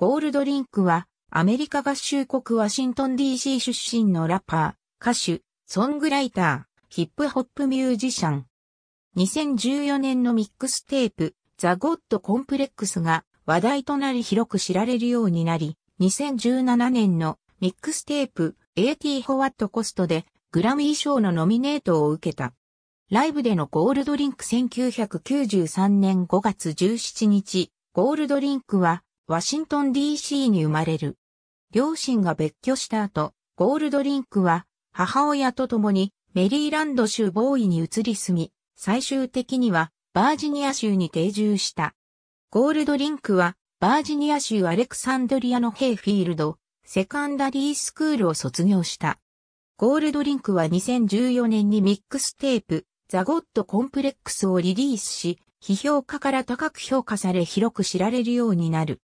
ゴールドリンクは、アメリカ合衆国ワシントン DC 出身のラッパー、歌手、ソングライター、ヒップホップミュージシャン。2014年のミックステープ、ザ・ゴッド・コンプレックスが話題となり広く知られるようになり、2017年のミックステープ、AT ホワットコストでグラミー賞のノミネートを受けた。ライブでのゴールドリンク1993年5月17日、ゴールドリンクはワシントン DC に生まれる。両親が別居した後、ゴールドリンクは母親と共にメリーランド州ボーイに移り住み、最終的にはバージニア州に定住した。ゴールドリンクはバージニア州アレクサンドリアのヘイフィールド、セカンダリースクールを卒業した。ゴールドリンクは2014年にミックステープ、ザ・ゴッド・コンプレックスをリリースし、批評家から高く評価され広く知られるようになる。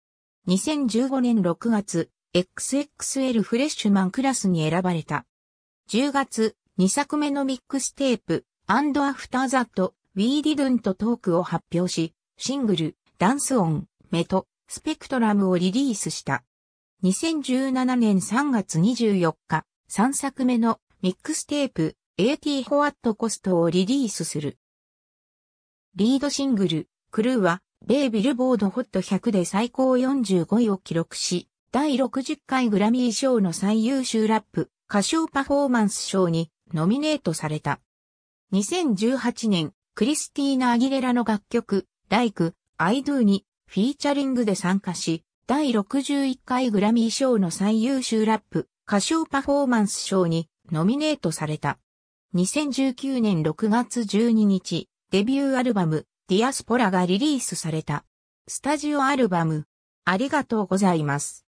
2015年6月、XXL フレッシュマンクラスに選ばれた。10月、2作目のミックステープ、And After That, We Didn't Talk を発表し、シングル、ダンスオン、メト、スペクトラムをリリースした。2017年3月24日、3作目のミックステープ、AT ホワットコストをリリースする。リードシングル、クルーは米ビルボードホット100で最高45位を記録し、第60回グラミー賞の最優秀ラップ、歌唱パフォーマンス賞にノミネートされた。2018年、クリスティーナ・アギレラの楽曲、l i アイドゥ」o にフィーチャリングで参加し、第61回グラミー賞の最優秀ラップ、歌唱パフォーマンス賞にノミネートされた。2019年6月12日、デビューアルバム、ディアスポラがリリースされた。スタジオアルバム、ありがとうございます。